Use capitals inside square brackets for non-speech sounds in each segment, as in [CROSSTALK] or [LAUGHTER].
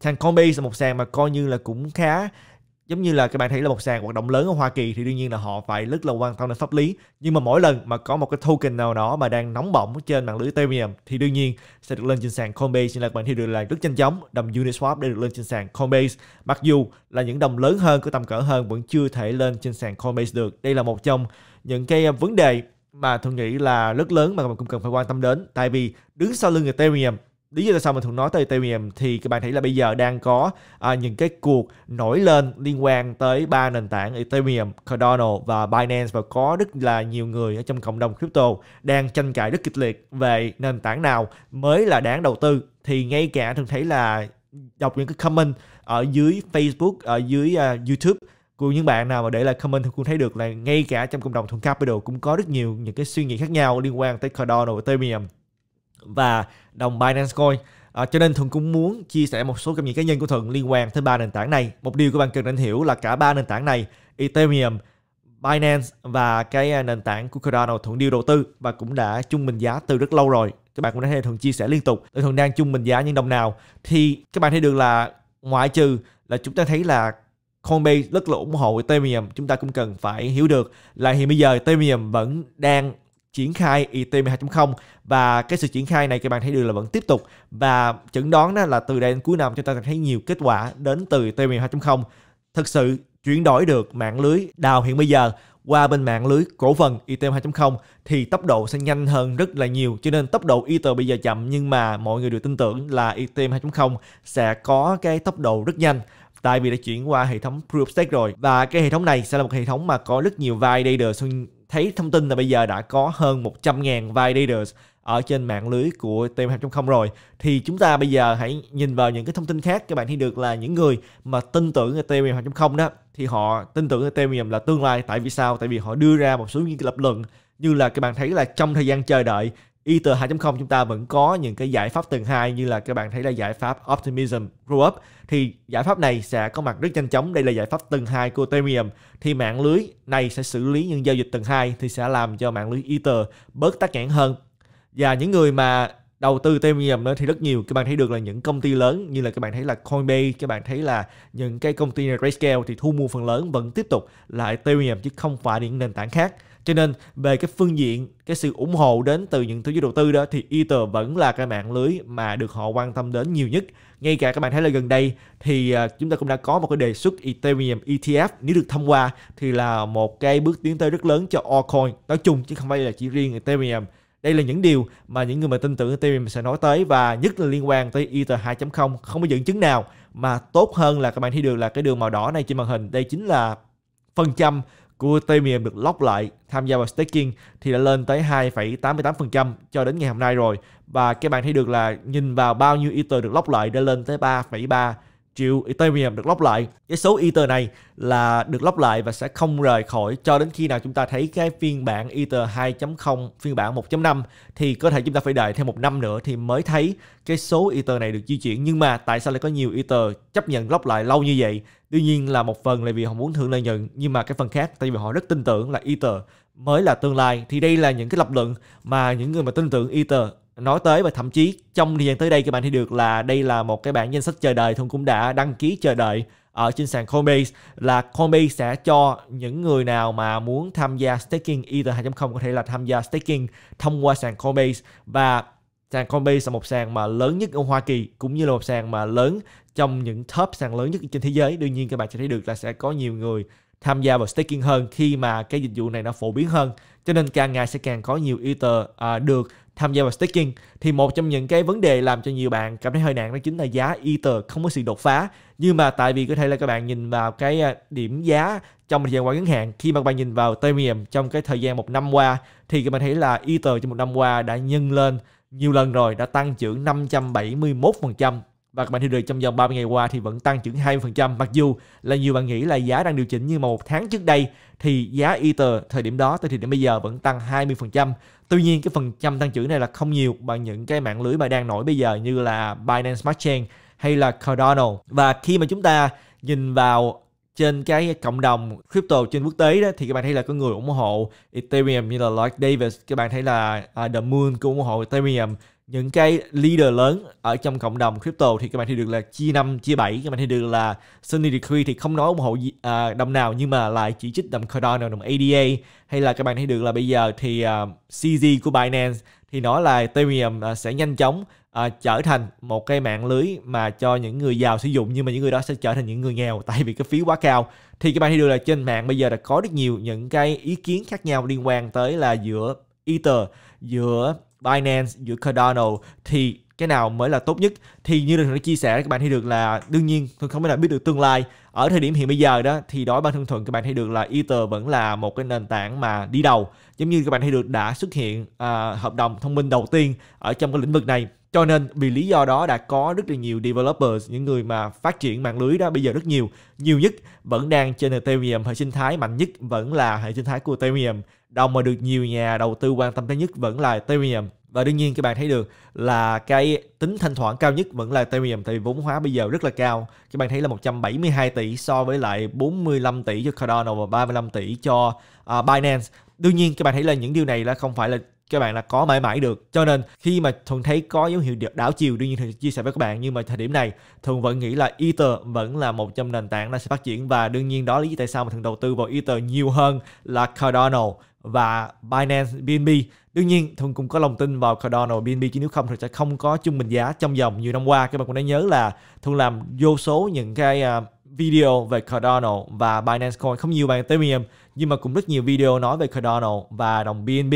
sàn Coinbase là một sàn mà coi như là cũng khá giống như là các bạn thấy là một sàn hoạt động lớn ở Hoa Kỳ thì đương nhiên là họ phải rất là quan tâm đến pháp lý nhưng mà mỗi lần mà có một cái token nào đó mà đang nóng bỏng trên mạng lưới Ethereum thì đương nhiên sẽ được lên trên sàn Coinbase nên là các bạn thấy được là rất nhanh chóng đồng Uniswap để được lên trên sàn Coinbase mặc dù là những đồng lớn hơn có tầm cỡ hơn vẫn chưa thể lên trên sàn Coinbase được đây là một trong những cái vấn đề mà tôi nghĩ là rất lớn mà các bạn cũng cần phải quan tâm đến tại vì đứng sau lưng Ethereum lý do tại sao mình thường nói tới Ethereum thì các bạn thấy là bây giờ đang có à, những cái cuộc nổi lên liên quan tới ba nền tảng Ethereum, Cardano và Binance và có rất là nhiều người ở trong cộng đồng crypto đang tranh cãi rất kịch liệt về nền tảng nào mới là đáng đầu tư thì ngay cả thường thấy là đọc những cái comment ở dưới Facebook, ở dưới uh, YouTube của những bạn nào mà để lại comment thì cũng thấy được là ngay cả trong cộng đồng thuần capital cũng có rất nhiều những cái suy nghĩ khác nhau liên quan tới Cardano và Ethereum và đồng Binance Coin. À, cho nên thường cũng muốn chia sẻ một số kinh nghiệm cá nhân của thường liên quan tới ba nền tảng này. Một điều các bạn cần nên hiểu là cả ba nền tảng này, Ethereum, Binance và cái à, nền tảng của Cardano Thuận đều đầu tư và cũng đã chung bình giá từ rất lâu rồi. Các bạn cũng đã thấy thường chia sẻ liên tục. thường đang chung bình giá những đồng nào thì các bạn thấy được là ngoại trừ là chúng ta thấy là Coinbase rất là ủng hộ Ethereum chúng ta cũng cần phải hiểu được là hiện bây giờ Ethereum vẫn đang triển khai ETM 2.0 và cái sự triển khai này các bạn thấy được là vẫn tiếp tục và chẩn đoán đó là từ đây đến cuối năm chúng ta sẽ thấy nhiều kết quả đến từ ETM 2.0 thực sự chuyển đổi được mạng lưới đào hiện bây giờ qua bên mạng lưới cổ phần ETM 2.0 thì tốc độ sẽ nhanh hơn rất là nhiều cho nên tốc độ ETH bây giờ chậm nhưng mà mọi người được tin tưởng là ETM 2.0 sẽ có cái tốc độ rất nhanh tại vì đã chuyển qua hệ thống Proof Stake rồi và cái hệ thống này sẽ là một hệ thống mà có rất nhiều validator thấy thông tin là bây giờ đã có hơn 100.000 vai leaders ở trên mạng lưới của TM2.0 rồi thì chúng ta bây giờ hãy nhìn vào những cái thông tin khác các bạn thấy được là những người mà tin tưởng ở TM2.0 đó thì họ tin tưởng ở Ethereum là tương lai tại vì sao tại vì họ đưa ra một số những cái lập luận như là các bạn thấy là trong thời gian chờ đợi Ether 2.0 chúng ta vẫn có những cái giải pháp tầng 2 như là các bạn thấy là giải pháp Optimism Grow Up thì giải pháp này sẽ có mặt rất nhanh chóng. Đây là giải pháp tầng 2 của Ethereum thì mạng lưới này sẽ xử lý những giao dịch tầng 2 thì sẽ làm cho mạng lưới Ether bớt tắc nghẽn hơn. Và những người mà đầu tư Ethereum thì rất nhiều các bạn thấy được là những công ty lớn như là các bạn thấy là Coinbase các bạn thấy là những cái công ty Grayscale thì thu mua phần lớn vẫn tiếp tục lại Ethereum chứ không phải những nền tảng khác cho nên về cái phương diện cái sự ủng hộ đến từ những thứ giới đầu tư đó thì Ether vẫn là cái mạng lưới mà được họ quan tâm đến nhiều nhất ngay cả các bạn thấy là gần đây thì à, chúng ta cũng đã có một cái đề xuất Ethereum ETF nếu được thông qua thì là một cái bước tiến tới rất lớn cho altcoin nói chung chứ không phải là chỉ riêng Ethereum đây là những điều mà những người mà tin tưởng Ethereum sẽ nói tới và nhất là liên quan tới Ether 2.0 không có dẫn chứng nào mà tốt hơn là các bạn thấy được là cái đường màu đỏ này trên màn hình đây chính là phần trăm của Ethereum được lock lại tham gia vào staking thì đã lên tới 2,88% cho đến ngày hôm nay rồi và các bạn thấy được là nhìn vào bao nhiêu Ether được lock lại đã lên tới 3,3 triệu Ethereum được lóc lại. Cái số Ether này là được lóc lại và sẽ không rời khỏi cho đến khi nào chúng ta thấy cái phiên bản Ether 2.0, phiên bản 1.5 thì có thể chúng ta phải đợi thêm một năm nữa thì mới thấy cái số Ether này được di chuyển. Nhưng mà tại sao lại có nhiều Ether chấp nhận lóc lại lâu như vậy? Tuy nhiên là một phần là vì họ muốn thưởng lợi nhuận nhưng mà cái phần khác tại vì họ rất tin tưởng là Ether mới là tương lai thì đây là những cái lập luận mà những người mà tin tưởng Ether nói tới và thậm chí trong thời gian tới đây các bạn thấy được là đây là một cái bản danh sách chờ đợi thường cũng đã đăng ký chờ đợi ở trên sàn Coinbase là Coinbase sẽ cho những người nào mà muốn tham gia staking Ether 2.0 có thể là tham gia staking thông qua sàn Coinbase và sàn Coinbase là một sàn mà lớn nhất ở Hoa Kỳ cũng như là một sàn mà lớn trong những top sàn lớn nhất trên thế giới. Đương nhiên các bạn sẽ thấy được là sẽ có nhiều người tham gia vào staking hơn khi mà cái dịch vụ này nó phổ biến hơn. Cho nên càng ngày sẽ càng có nhiều Ether à, được tham gia vào staking thì một trong những cái vấn đề làm cho nhiều bạn cảm thấy hơi nặng đó chính là giá Ether không có sự đột phá nhưng mà tại vì có thể là các bạn nhìn vào cái à, điểm giá trong thời gian qua ngắn hạn khi mà các bạn nhìn vào Ethereum trong cái thời gian một năm qua thì các bạn thấy là Ether trong một năm qua đã nhân lên nhiều lần rồi đã tăng trưởng 571% và các bạn thấy được trong vòng 30 ngày qua thì vẫn tăng trưởng 20%. Mặc dù là nhiều bạn nghĩ là giá đang điều chỉnh nhưng mà một tháng trước đây thì giá Ether thời điểm đó tới thời điểm bây giờ vẫn tăng 20%. Tuy nhiên cái phần trăm tăng trưởng này là không nhiều bằng những cái mạng lưới mà đang nổi bây giờ như là Binance Smart Chain hay là Cardano. Và khi mà chúng ta nhìn vào trên cái cộng đồng crypto trên quốc tế đó thì các bạn thấy là có người ủng hộ Ethereum như là Lloyd Davis, các bạn thấy là uh, The Moon cũng ủng hộ Ethereum những cái leader lớn ở trong cộng đồng crypto thì các bạn thì được là chia năm chia bảy các bạn thì được là Sunny Decree thì không nói ủng hộ gì, à, đồng nào nhưng mà lại chỉ trích đồng Cardano, đồng ADA hay là các bạn thấy được là bây giờ thì uh, à, CZ của Binance thì nói là Ethereum uh, sẽ nhanh chóng uh, trở thành một cái mạng lưới mà cho những người giàu sử dụng nhưng mà những người đó sẽ trở thành những người nghèo [LAUGHS] tại vì cái phí quá cao thì các bạn thấy được là trên mạng bây giờ đã có rất nhiều những cái ý kiến khác nhau liên quan tới là giữa Ether giữa Binance giữa Cardano thì cái nào mới là tốt nhất thì như được đã chia sẻ các bạn thấy được là đương nhiên tôi không thể là biết được tương lai ở thời điểm hiện bây giờ đó thì đối với bản thân thuận các bạn thấy được là Ether vẫn là một cái nền tảng mà đi đầu giống như các bạn thấy được đã xuất hiện à, hợp đồng thông minh đầu tiên ở trong cái lĩnh vực này cho nên vì lý do đó đã có rất là nhiều developers những người mà phát triển mạng lưới đó bây giờ rất nhiều nhiều nhất vẫn đang trên ethereum hệ sinh thái mạnh nhất vẫn là hệ sinh thái của ethereum đồng mà được nhiều nhà đầu tư quan tâm tới nhất vẫn là ethereum và đương nhiên các bạn thấy được là cái tính thanh khoản cao nhất vẫn là Ethereum tại vì vốn hóa bây giờ rất là cao. Các bạn thấy là 172 tỷ so với lại 45 tỷ cho Cardano và 35 tỷ cho uh, Binance. Đương nhiên các bạn thấy là những điều này là không phải là các bạn là có mãi mãi được cho nên khi mà thuần thấy có dấu hiệu đảo chiều đương nhiên thì chia sẻ với các bạn nhưng mà thời điểm này thường vẫn nghĩ là ether vẫn là một trong nền tảng đang sẽ phát triển và đương nhiên đó lý do tại sao mà thường đầu tư vào ether nhiều hơn là cardano và binance bnb đương nhiên thường cũng có lòng tin vào cardano bnb chứ nếu không thì sẽ không có trung bình giá trong vòng nhiều năm qua các bạn cũng đã nhớ là thường làm vô số những cái à, video về Cardano và Binance Coin không nhiều bạn Ethereum nhưng mà cũng rất nhiều video nói về Cardano và đồng BNB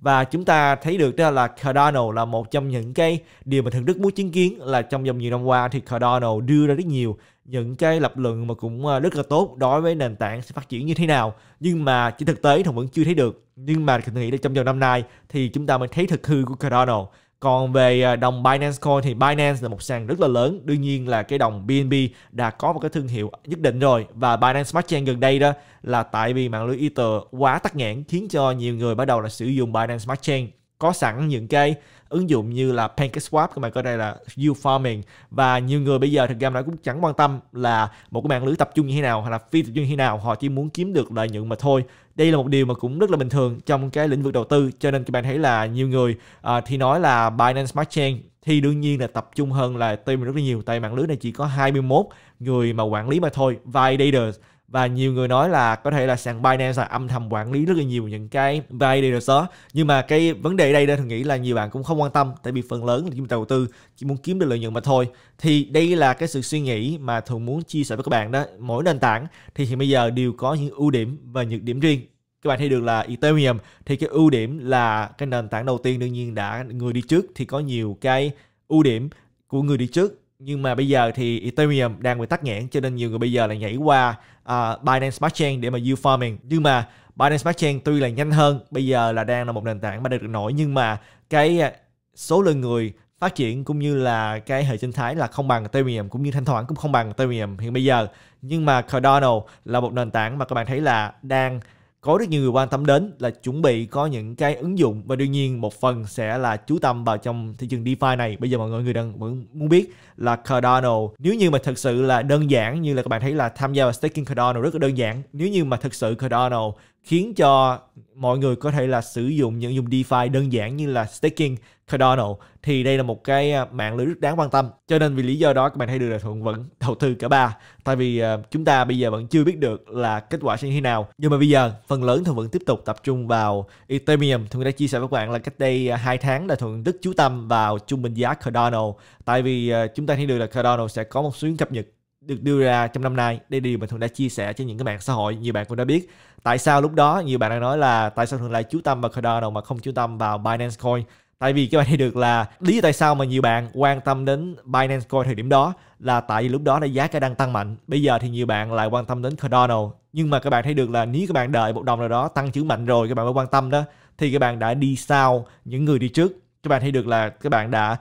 và chúng ta thấy được đó là Cardano là một trong những cái điều mà thường Đức muốn chứng kiến là trong vòng nhiều năm qua thì Cardano đưa ra rất nhiều những cái lập luận mà cũng ờ, rất là tốt đối với nền tảng sẽ phát triển như thế nào nhưng mà trên thực tế thì vẫn chưa thấy được nhưng mà mình nghĩ là trong vòng năm nay thì chúng ta mới thấy thực hư của Cardano còn về à, đồng Binance Coin thì Binance là một sàn rất là lớn. Đương nhiên là cái đồng BNB đã có một cái thương hiệu nhất định rồi. Và Binance Smart Chain gần đây đó là tại vì mạng lưới Ether quá tắc nghẽn khiến cho nhiều người bắt đầu là sử dụng Binance Smart Chain có sẵn những cái ứng dụng như là PancakeSwap các bạn coi đây là U Farming và nhiều người bây giờ thực ra nó cũng chẳng quan tâm là một cái mạng lưới tập trung như thế nào hay là phi tập trung như thế nào họ chỉ muốn kiếm được lợi nhuận mà thôi đây là một điều mà cũng rất là bình thường trong cái lĩnh vực đầu tư cho nên các bạn thấy là nhiều người uh, thì nói là Binance Smart Chain thì đương nhiên là tập trung hơn là team rất là nhiều tại mạng lưới này chỉ có 21 người mà quản lý mà thôi validators và nhiều người nói là có thể là sàn Binance là âm thầm quản lý rất là nhiều những cái validators đó nhưng mà cái vấn đề đây đây tôi nghĩ là nhiều bạn cũng không quan tâm tại vì phần lớn là chúng ta đầu tư chỉ muốn kiếm được lợi nhuận mà thôi thì đây là cái sự suy nghĩ mà thường muốn chia sẻ với các bạn đó mỗi nền tảng thì hiện bây giờ đều có những ưu điểm và nhược điểm riêng các bạn thấy được là Ethereum thì cái ưu điểm là cái nền tảng đầu tiên đương nhiên đã người đi trước thì có nhiều cái ưu điểm của người đi trước nhưng mà bây giờ thì Ethereum đang bị tắt nghẽn cho nên nhiều người bây giờ là nhảy qua uh, Binance Smart Chain để mà yield farming nhưng mà Binance Smart Chain tuy là nhanh hơn bây giờ là đang là một nền tảng mà được nổi nhưng mà cái số lượng người phát triển cũng như là cái hệ sinh thái là không bằng Ethereum cũng như thanh khoản cũng không bằng Ethereum hiện bây giờ nhưng mà Cardano là một nền tảng mà các bạn thấy là đang có rất nhiều người quan tâm đến là chuẩn bị có những cái ứng dụng và đương nhiên một phần sẽ là chú tâm vào trong thị trường DeFi này. Bây giờ mọi người đang vẫn muốn biết là Cardano nếu như mà thực sự là đơn giản như là các bạn thấy là tham gia vào staking Cardano rất là đơn giản. Nếu như mà thực sự Cardano khiến cho mọi người có thể là sử dụng những dùng DeFi đơn giản như là staking Cardano thì đây là một cái à, mạng lưới rất đáng quan tâm. Cho nên vì lý do đó các bạn hãy được là thuận vẫn [LAUGHS] đầu tư cả ba. Tại vì à, chúng ta bây giờ vẫn chưa biết được là kết quả sẽ như thế nào. Nhưng mà bây giờ phần lớn thuận vẫn tiếp tục tập trung vào Ethereum. Thuận đã chia sẻ với các bạn là cách đây à, hai tháng là thuận rất chú tâm vào trung bình giá Cardano. Tại vì chúng ta thấy được là Cardano sẽ có một số cập nhật được đưa ra trong năm nay đây điều mà thường đã chia sẻ cho những cái mạng xã hội nhiều bạn cũng đã biết tại sao lúc đó nhiều bạn đang nói là tại sao thường lại chú tâm vào Cardano mà không chú tâm vào Binance Coin tại vì các bạn thấy được là lý do tại sao mà nhiều bạn quan tâm đến Binance Coin thời điểm đó là tại vì lúc đó là giá cả đang tăng mạnh bây giờ thì nhiều bạn lại quan tâm đến Cardano nhưng mà các bạn thấy được là nếu các bạn đợi một đồng nào đó tăng trưởng mạnh rồi các bạn mới quan tâm đó thì các bạn đã đi sau những người đi trước các bạn thấy được là các bạn đã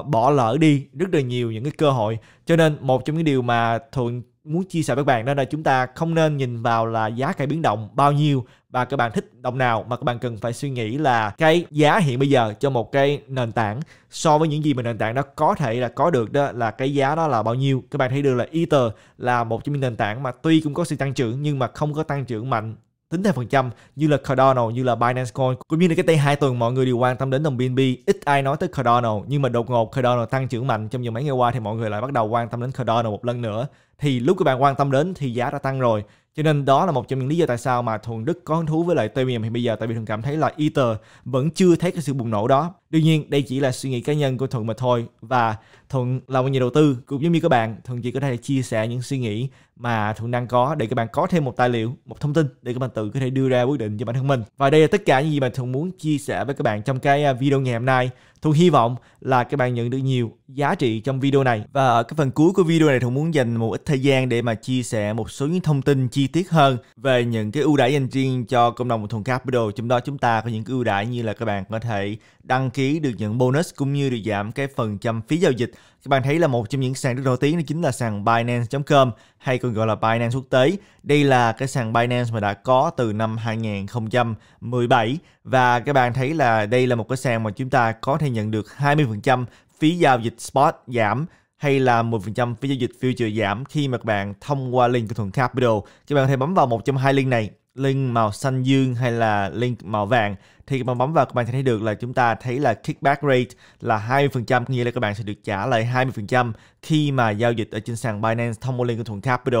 uh, bỏ lỡ đi rất là nhiều những cái cơ hội cho nên một trong những điều mà thường muốn chia sẻ với các bạn đó là chúng ta không nên nhìn vào là giá cả biến động bao nhiêu và các bạn thích đồng nào mà các bạn cần phải suy nghĩ là cái giá hiện bây giờ cho một cái nền tảng so với những gì mà nền tảng đó có thể là có được đó là cái giá đó là bao nhiêu các bạn thấy được là Ether là một trong những nền tảng mà tuy cũng có sự tăng trưởng nhưng mà không có tăng trưởng mạnh tính theo phần trăm như là Cardano, như là Binance Coin cũng như là cái tay hai tuần mọi người đều quan tâm đến đồng BNB. Ít ai nói tới Cardano nhưng mà đột ngột Cardano tăng trưởng mạnh trong những mấy ngày qua thì mọi người lại bắt đầu quan tâm đến Cardano một lần nữa. Thì lúc các bạn quan tâm đến thì giá đã tăng rồi. Cho nên đó là một trong những lý do tại sao mà Thuần Đức có hứng thú với lại Ethereum thì bây giờ tại vì Thuần cảm thấy là Ether vẫn chưa thấy cái sự bùng nổ đó. Đương nhiên đây chỉ là suy nghĩ cá nhân của Thuận mà thôi và Thuận là một nhà đầu tư cũng giống như các bạn, Thuận chỉ có thể chia sẻ những suy nghĩ mà Thuận đang có để các bạn có thêm một tài liệu, một thông tin để các bạn tự có thể đưa ra quyết định cho bản thân mình. Và đây là tất cả những gì mà Thuận muốn chia sẻ với các bạn trong cái à, video ngày hôm nay. Thuận hy vọng là các bạn nhận được nhiều giá trị trong video này. Và ở cái phần cuối của video này Thuận muốn dành một ít thời gian để mà chia sẻ một số những thông tin chi tiết hơn về những cái ưu đãi dành riêng cho cộng đồng của Thuận Capital. Trong đó chúng ta có những cái ưu đãi như là các bạn có thể đăng ký ký được nhận bonus cũng như được giảm cái phần trăm phí giao dịch. Các bạn thấy là một trong những sàn rất nổi tiếng đó chính là sàn Binance.com hay còn gọi là Binance quốc tế. Đây là cái sàn Binance mà đã có từ năm 2017 và các bạn thấy là đây là một cái sàn mà chúng ta có thể nhận được 20% phí giao dịch spot giảm hay là 10% phí giao dịch future giảm khi mà các bạn thông qua link của Thuận Capital. Các bạn có thể bấm vào một trong hai link này link màu xanh dương hay là link màu vàng thì các bạn bấm vào các bạn sẽ thấy được là chúng ta thấy là kickback rate là 20% nghĩa là các bạn sẽ được trả lại 20% khi mà giao dịch ở trên sàn Binance thông qua link của Thuận Capital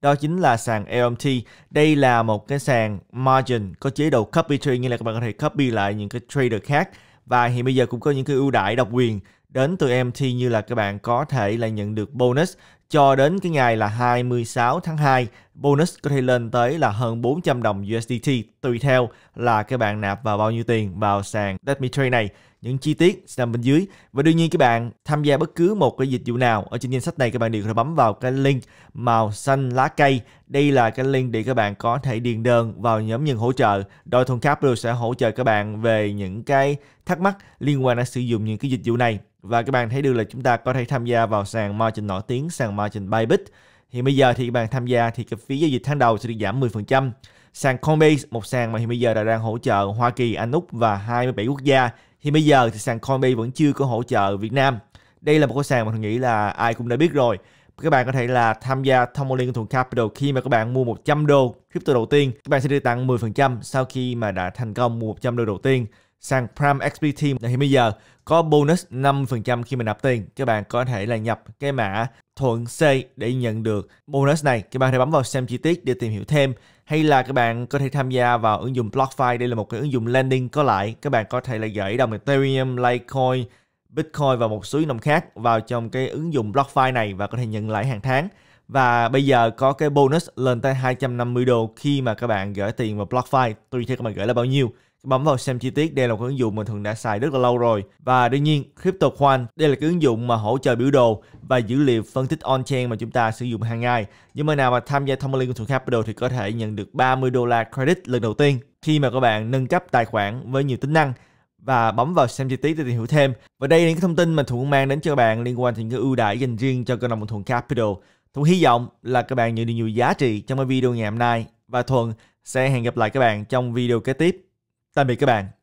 đó chính là sàn LMT. Đây là một cái sàn margin có chế độ copy trade nghĩa là các bạn có thể copy lại những cái trader khác và hiện bây giờ cũng có những cái ưu đãi độc quyền đến từ LMT như là các bạn có thể là nhận được bonus cho đến cái ngày là 26 tháng 2, bonus có thể lên tới là hơn 400 đồng USDT tùy theo là các bạn nạp vào bao nhiêu tiền vào sàn Redmi này. Những chi tiết sẽ nằm bên dưới. Và đương nhiên các bạn tham gia bất cứ một cái dịch vụ nào ở trên danh sách này các bạn đều có thể bấm vào cái link màu xanh lá cây. Đây là cái link để các bạn có thể điền đơn vào nhóm nhân hỗ trợ. Đôi thôn Capital sẽ hỗ trợ các bạn về những cái thắc mắc liên quan đến sử dụng những cái dịch vụ này và các bạn thấy được là chúng ta có thể tham gia vào sàn margin nổi tiếng, sàn margin Bybit. thì bây giờ thì các bạn tham gia thì cái phí giao dịch tháng đầu sẽ được giảm 10%. Sàn Coinbase, một sàn mà hiện bây giờ đã đang hỗ trợ Hoa Kỳ, Anh Úc và 27 quốc gia. thì bây giờ thì sàn Coinbase vẫn chưa có hỗ trợ Việt Nam. Đây là một cái sàn mà tôi nghĩ là ai cũng đã biết rồi các bạn có thể là tham gia thông qua link thuộc Capital khi mà các bạn mua 100 đô crypto đầu tiên các bạn sẽ được tặng 10% sau khi mà đã thành công mua 100 đô đầu tiên sang Prime XPT thì bây giờ có bonus 5% khi mình nạp tiền. Các bạn có thể là nhập cái mã thuận C để nhận được bonus này. Các bạn có thể bấm vào xem chi tiết để tìm hiểu thêm. Hay là các bạn có thể tham gia vào ứng dụng BlockFi. Đây là một cái ứng dụng lending có lại. Các bạn có thể là gửi đồng Ethereum, Litecoin, Bitcoin và một số đồng khác vào trong cái ứng dụng BlockFi này và có thể nhận lãi hàng tháng. Và bây giờ có cái bonus lên tới 250 đô khi mà các bạn gửi tiền vào BlockFi. Tùy theo các bạn gửi là bao nhiêu. Bấm vào xem chi tiết, đây là một ứng dụng mà thường đã xài rất là lâu rồi. Và đương nhiên, CryptoQuant, đây là cái ứng dụng mà hỗ trợ biểu đồ và dữ liệu phân tích on-chain mà chúng ta sử dụng hàng ngày. Những bạn nào mà tham gia thông linh của Thượng Capital thì có thể nhận được 30 đô la credit lần đầu tiên khi mà các bạn nâng cấp tài khoản với nhiều tính năng và bấm vào xem chi tiết để tìm hiểu thêm. Và đây là những thông tin mà Thuận mang đến cho các bạn liên quan đến những cái ưu đãi dành riêng cho cộng đồng Thuận Capital. Thuận hy vọng là các bạn nhận được nhiều giá trị trong cái video ngày hôm nay và Thuận sẽ hẹn gặp lại các bạn trong video kế tiếp. Tạm biệt các bạn.